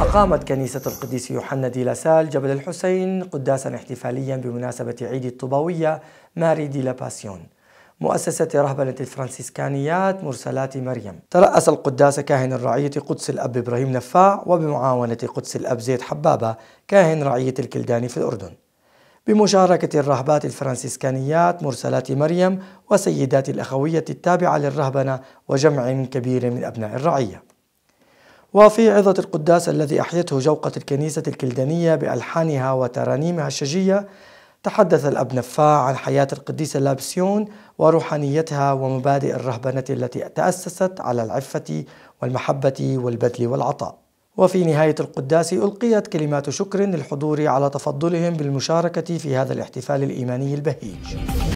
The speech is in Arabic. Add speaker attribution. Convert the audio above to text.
Speaker 1: أقامت كنيسة القديس يوحنا دي لاسال جبل الحسين قداسا احتفاليا بمناسبة عيد الطوباوية ماري دي لاباسيون مؤسسة رهبنة الفرنسيسكانيات مرسلات مريم ترأس القداس كاهن الرعية قدس الأب إبراهيم نفاع وبمعاونة قدس الأب زيد حبابة كاهن رعية الكلداني في الأردن بمشاركة الرهبات الفرنسيسكانيات مرسلات مريم وسيدات الأخوية التابعة للرهبنة وجمع كبير من أبناء الرعية وفي عظة القداس الذي أحيته جوقة الكنيسة الكلدانية بألحانها وترانيمها الشجية تحدث الأب نفاع عن حياة القديسة لابسيون وروحانيتها ومبادئ الرهبنة التي تأسست على العفة والمحبة والبذل والعطاء وفي نهاية القداس ألقيت كلمات شكر للحضور على تفضلهم بالمشاركة في هذا
Speaker 2: الاحتفال الإيماني البهيج